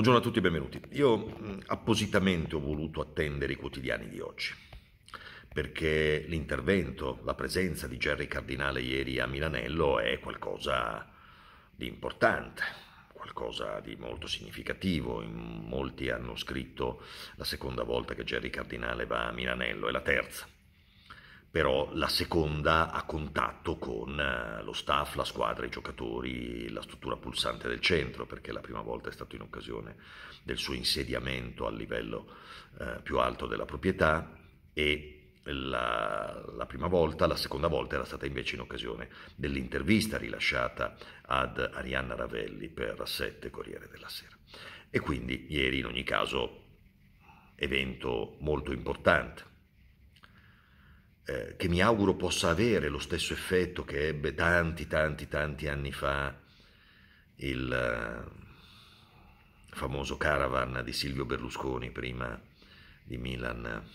Buongiorno a tutti e benvenuti. Io appositamente ho voluto attendere i quotidiani di oggi perché l'intervento, la presenza di Gerry Cardinale ieri a Milanello è qualcosa di importante, qualcosa di molto significativo. In molti hanno scritto la seconda volta che Gerry Cardinale va a Milanello, è la terza però la seconda a contatto con eh, lo staff, la squadra, i giocatori, la struttura pulsante del centro, perché la prima volta è stato in occasione del suo insediamento a livello eh, più alto della proprietà e la, la, prima volta, la seconda volta era stata invece in occasione dell'intervista rilasciata ad Arianna Ravelli per 7 Corriere della Sera. E quindi ieri in ogni caso evento molto importante. Eh, che mi auguro possa avere lo stesso effetto che ebbe tanti, tanti, tanti anni fa il eh, famoso caravan di Silvio Berlusconi prima di Milan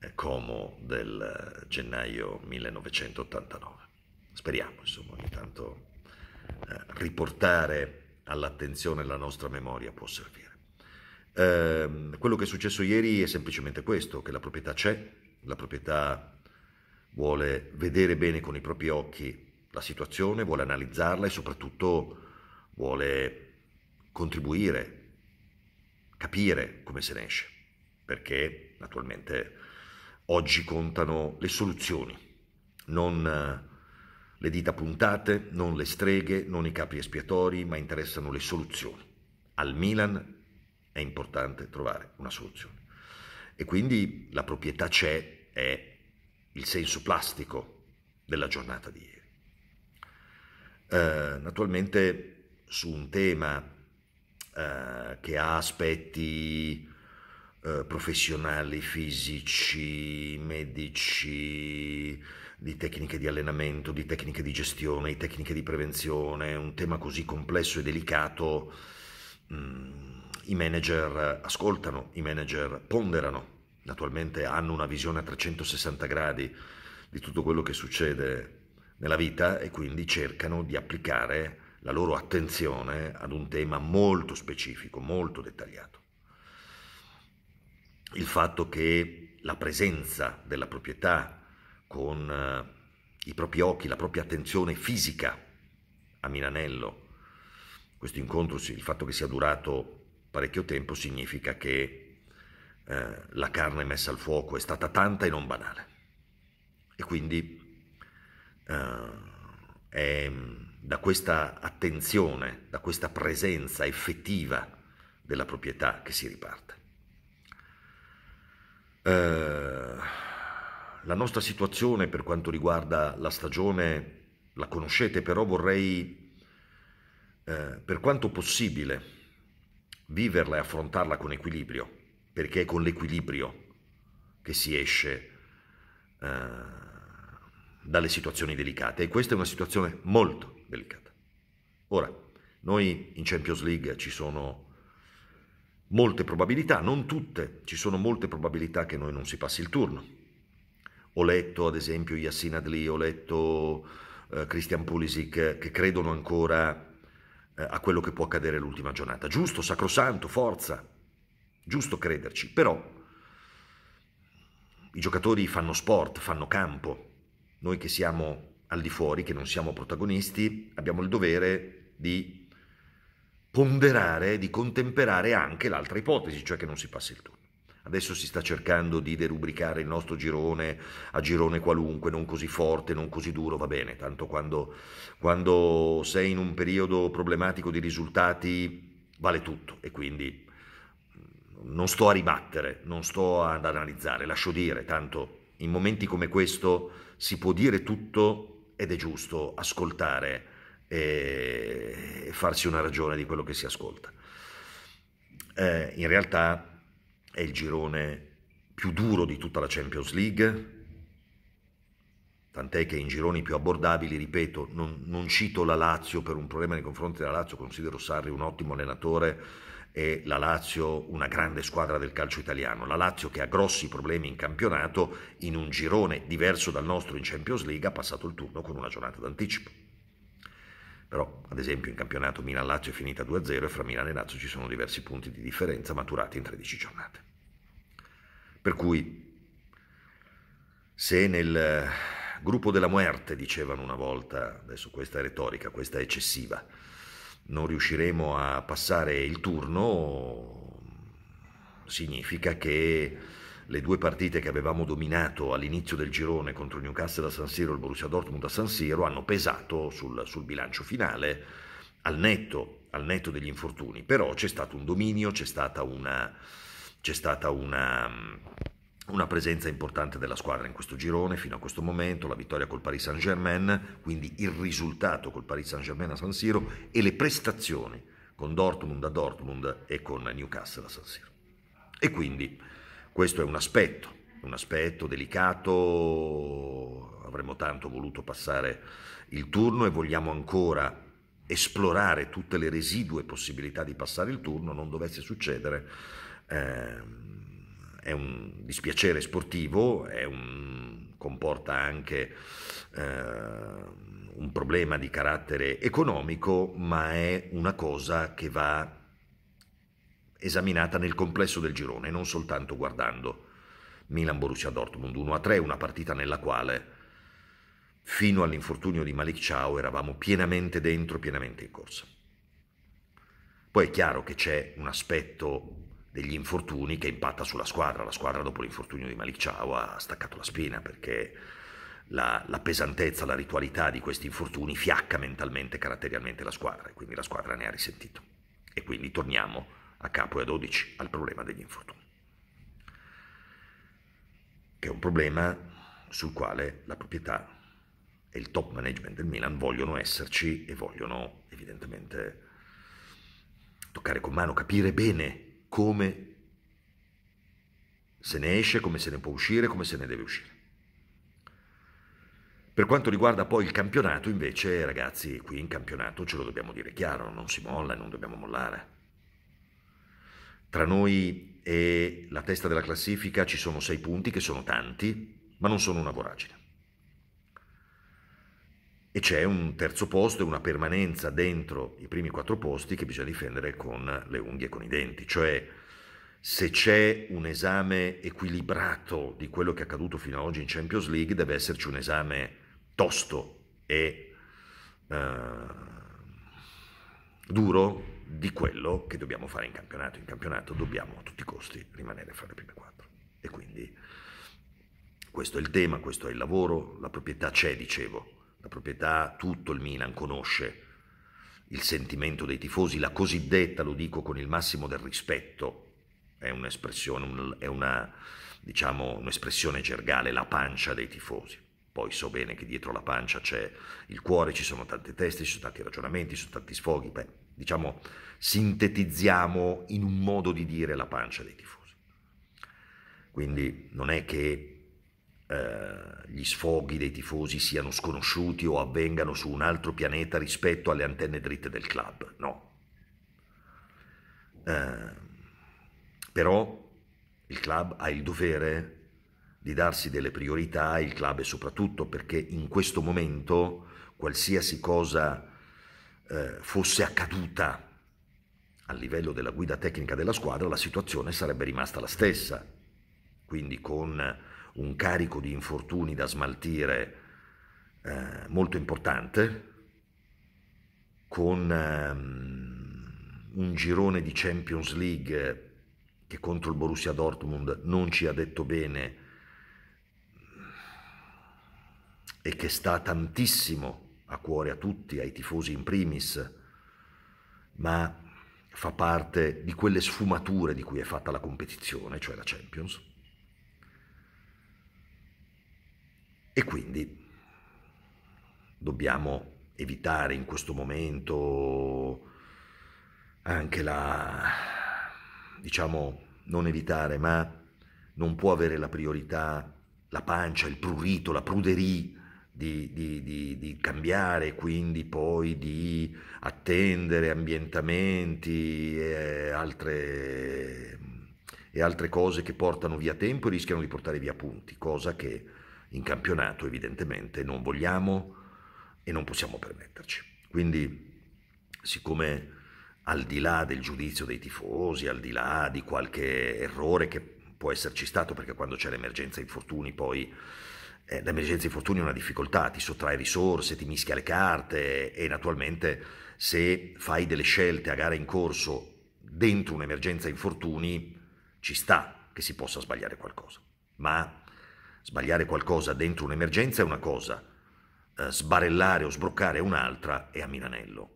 eh, Como del gennaio 1989. Speriamo, insomma, ogni tanto riportare all'attenzione la nostra memoria può servire. Ehm, quello che è successo ieri è semplicemente questo, che la proprietà c'è, la proprietà vuole vedere bene con i propri occhi la situazione, vuole analizzarla e soprattutto vuole contribuire, capire come se ne esce, perché naturalmente oggi contano le soluzioni, non eh, le dita puntate, non le streghe, non i capi espiatori, ma interessano le soluzioni. Al Milan è importante trovare una soluzione. E quindi la proprietà c'è, è il senso plastico della giornata di ieri. Eh, naturalmente su un tema eh, che ha aspetti eh, professionali, fisici, medici, di tecniche di allenamento, di tecniche di gestione, di tecniche di prevenzione, un tema così complesso e delicato, mh, mm, i manager ascoltano, i manager ponderano, naturalmente hanno una visione a 360 gradi di tutto quello che succede nella vita e quindi cercano di applicare la loro attenzione ad un tema molto specifico, molto dettagliato. Il fatto che la presenza della proprietà con eh, i propri occhi, la propria attenzione fisica a Milanello, questo incontro, il fatto che sia durato parecchio tempo significa che eh, la carne messa al fuoco è stata tanta e non banale. E quindi eh, è da questa attenzione, da questa presenza effettiva della proprietà che si riparte. Eh, la nostra situazione per quanto riguarda la stagione la conoscete, però vorrei, eh, per quanto possibile, viverla e affrontarla con equilibrio, perché è con l'equilibrio che si esce uh, dalle situazioni delicate e questa è una situazione molto delicata. Ora, noi in Champions League ci sono molte probabilità, non tutte, ci sono molte probabilità che noi non si passi il turno. Ho letto ad esempio Yassin Adli, ho letto uh, Christian Pulisic che credono ancora eh, a quello che può accadere l'ultima giornata. Giusto, sacrosanto, forza, giusto crederci, però i giocatori fanno sport, fanno campo, noi che siamo al di fuori, che non siamo protagonisti, abbiamo il dovere di ponderare, di contemperare anche l'altra ipotesi, cioè che non si passi il tutto. Adesso si sta cercando di derubricare il nostro girone a girone qualunque, non così forte, non così duro, va bene, tanto quando, quando sei in un periodo problematico di risultati vale tutto e quindi mm, non sto a ribattere, non sto ad analizzare, lascio dire, tanto in momenti come questo si può dire tutto ed è giusto ascoltare e farsi una ragione di quello che si ascolta. Eh, in realtà è il girone più duro di tutta la Champions League, tant'è che in gironi più abbordabili, ripeto, non, non, cito la Lazio per un problema nei confronti della Lazio, considero Sarri un ottimo allenatore e la Lazio una grande squadra del calcio italiano. La Lazio che ha grossi problemi in campionato, in un girone diverso dal nostro in Champions League, ha passato il turno con una giornata d'anticipo. Però, ad esempio, in campionato Milan-Lazio è finita 2-0 e fra Milan e Lazio ci sono diversi punti di differenza maturati in 13 giornate. Per cui, se nel eh, gruppo della muerte, dicevano una volta, adesso questa è retorica, questa è eccessiva, non riusciremo a passare il turno, significa che le due partite che avevamo dominato all'inizio del girone contro il Newcastle a San Siro e il Borussia Dortmund a San Siro hanno pesato sul, sul bilancio finale al netto, al netto, degli infortuni, però c'è stato un dominio, c'è stata una, c'è stata una, una presenza importante della squadra in questo girone fino a questo momento, la vittoria col Paris Saint-Germain, quindi il risultato col Paris Saint-Germain a San Siro e le prestazioni con Dortmund a Dortmund e con Newcastle a San Siro. E quindi questo è un aspetto, un aspetto delicato, avremmo tanto voluto passare il turno e vogliamo ancora esplorare tutte le residue possibilità di passare il turno, non dovesse succedere. Ehm, è un dispiacere sportivo, un, comporta anche eh, un problema di carattere economico, ma è una cosa che va esaminata nel complesso del girone, non soltanto guardando. Milan-Borussia Dortmund 1-3, una partita nella quale fino all'infortunio di Malik Ciao eravamo pienamente dentro, pienamente in corsa. Poi è chiaro che c'è un aspetto degli infortuni che impatta sulla squadra. La squadra dopo l'infortunio di Malik Ciao ha staccato la spina perché la, la, pesantezza, la ritualità di questi infortuni fiacca mentalmente, e caratterialmente la squadra e quindi la squadra ne ha risentito. E quindi torniamo a a capo e a 12 al problema degli infortuni, che è un problema sul quale la proprietà e il top management del Milan vogliono esserci e vogliono evidentemente toccare con mano, capire bene come se ne esce, come se ne può uscire, come se ne deve uscire. Per quanto riguarda poi il campionato, invece, ragazzi, qui in campionato ce lo dobbiamo dire chiaro, non si molla, non dobbiamo mollare. Tra noi e la testa della classifica ci sono sei punti che sono tanti, ma non sono una voragine. E c'è un terzo posto e una permanenza dentro i primi quattro posti che bisogna difendere con le unghie e con i denti. Cioè, se c'è un esame equilibrato di quello che è accaduto fino ad oggi in Champions League, deve esserci un esame tosto e uh, duro di quello che dobbiamo fare in campionato. In campionato dobbiamo a tutti i costi rimanere fra le prime quattro. E quindi questo è il tema, questo è il lavoro, la proprietà c'è, dicevo, la proprietà tutto il Milan conosce il sentimento dei tifosi, la cosiddetta, lo dico con il massimo del rispetto, è un'espressione, è una, diciamo, un'espressione gergale, la pancia dei tifosi. Poi so bene che dietro la pancia c'è il cuore, ci sono tante teste, ci sono tanti ragionamenti, ci sono tanti sfoghi. Beh, diciamo, sintetizziamo in un modo di dire la pancia dei tifosi. Quindi non è che eh, gli sfoghi dei tifosi siano sconosciuti o avvengano su un altro pianeta rispetto alle antenne dritte del club, no. Eh, però il club ha il dovere di darsi delle priorità, il club e soprattutto perché in questo momento qualsiasi cosa eh, fosse accaduta a livello della guida tecnica della squadra, la situazione sarebbe rimasta la stessa. Quindi con un carico di infortuni da smaltire eh, molto importante, con um, un girone di Champions League che contro il Borussia Dortmund non ci ha detto bene e che sta tantissimo a cuore a tutti, ai tifosi in primis, ma fa parte di quelle sfumature di cui è fatta la competizione, cioè la Champions. E quindi dobbiamo evitare in questo momento anche la, diciamo, non evitare, ma non può avere la priorità la pancia, il prurito, la pruderie di, di, di, di cambiare, quindi poi di attendere ambientamenti e altre, e altre cose che portano via tempo e rischiano di portare via punti, cosa che in campionato evidentemente non vogliamo e non possiamo permetterci. Quindi, siccome al di là del giudizio dei tifosi, al di là di qualche errore che può esserci stato, perché quando c'è l'emergenza infortuni poi eh, l'emergenza infortuni è una difficoltà, ti sottrae risorse, ti mischia le carte e naturalmente se fai delle scelte a gara in corso dentro un'emergenza infortuni ci sta che si possa sbagliare qualcosa, ma sbagliare qualcosa dentro un'emergenza è una cosa, eh, sbarellare o sbroccare è un'altra e a Milanello.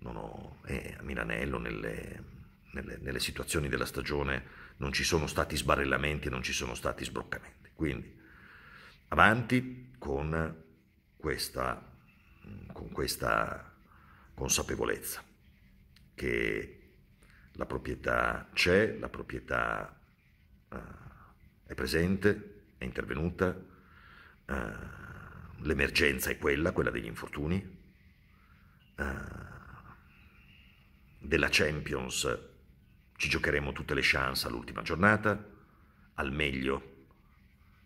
Non ho, eh, a Milanello nelle, nelle, nelle situazioni della stagione non ci sono stati sbarellamenti, non ci sono stati sbroccamenti. Quindi avanti con questa, con questa consapevolezza che la proprietà c'è, la proprietà uh, è presente, è intervenuta, uh, l'emergenza è quella, quella degli infortuni, uh, della Champions ci giocheremo tutte le chance all'ultima giornata, al meglio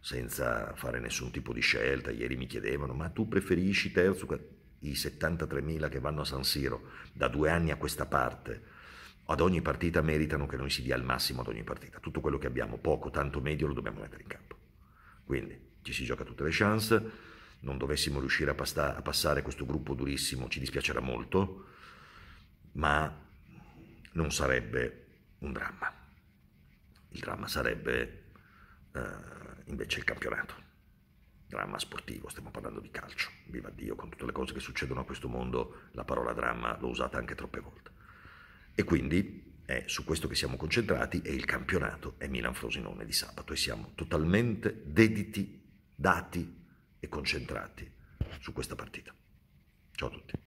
senza fare nessun tipo di scelta. Ieri mi chiedevano, ma tu preferisci Terzuca, i 73.000 che vanno a San Siro da due anni a questa parte? Ad ogni partita meritano che noi si dia il massimo ad ogni partita. Tutto quello che abbiamo, poco, tanto medio, lo dobbiamo mettere in campo. Quindi ci si gioca tutte le chance, non dovessimo riuscire a, pasta- a passare questo gruppo durissimo ci dispiacerà molto, ma non sarebbe un dramma. Il dramma sarebbe... Eh, invece il campionato. Dramma sportivo, stiamo parlando di calcio. Viva Dio, con tutte le cose che succedono a questo mondo, la parola dramma l'ho usata anche troppe volte. E quindi è su questo che siamo concentrati e il campionato è Milan-Frosinone di sabato e siamo totalmente dediti, dati e concentrati su questa partita. Ciao a tutti.